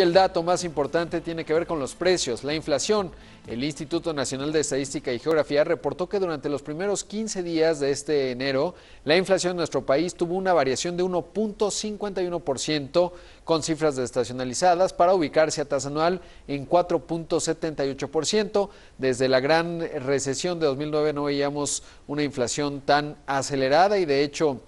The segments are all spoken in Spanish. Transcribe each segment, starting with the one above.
El dato más importante tiene que ver con los precios, la inflación. El Instituto Nacional de Estadística y Geografía reportó que durante los primeros 15 días de este enero, la inflación en nuestro país tuvo una variación de 1.51% con cifras desestacionalizadas para ubicarse a tasa anual en 4.78%. Desde la gran recesión de 2009 no veíamos una inflación tan acelerada y de hecho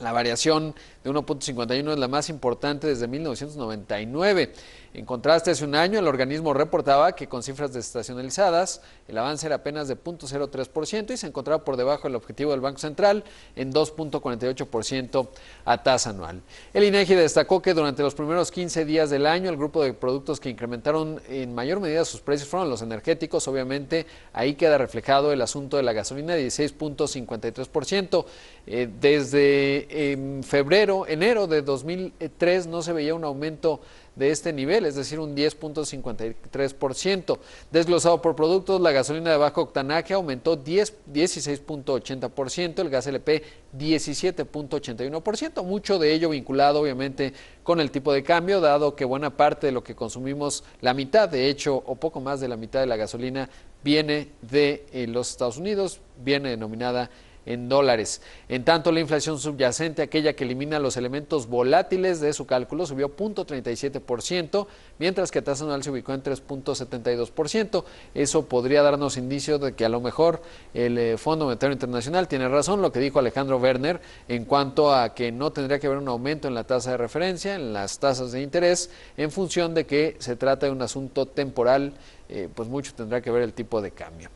la variación de 1.51 es la más importante desde 1999. En contraste, hace un año el organismo reportaba que con cifras desestacionalizadas el avance era apenas de 0.03% y se encontraba por debajo del objetivo del Banco Central en 2.48% a tasa anual. El INEGI e destacó que durante los primeros 15 días del año el grupo de productos que incrementaron en mayor medida sus precios fueron los energéticos. Obviamente ahí queda reflejado el asunto de la gasolina, 16.53%. Eh, desde en febrero, enero de 2003 no se veía un aumento de este nivel, es decir, un 10.53%. Desglosado por productos, la gasolina de bajo octanaje aumentó 16.80%, el gas LP 17.81%, mucho de ello vinculado obviamente con el tipo de cambio, dado que buena parte de lo que consumimos, la mitad de hecho, o poco más de la mitad de la gasolina, viene de eh, los Estados Unidos, viene denominada en dólares. En tanto, la inflación subyacente, aquella que elimina los elementos volátiles de su cálculo, subió 0.37%, mientras que tasa anual se ubicó en 3.72%. Eso podría darnos indicio de que a lo mejor el eh, Fondo Monetario Internacional tiene razón, lo que dijo Alejandro Werner en cuanto a que no tendría que haber un aumento en la tasa de referencia, en las tasas de interés, en función de que se trata de un asunto temporal, eh, pues mucho tendrá que ver el tipo de cambio.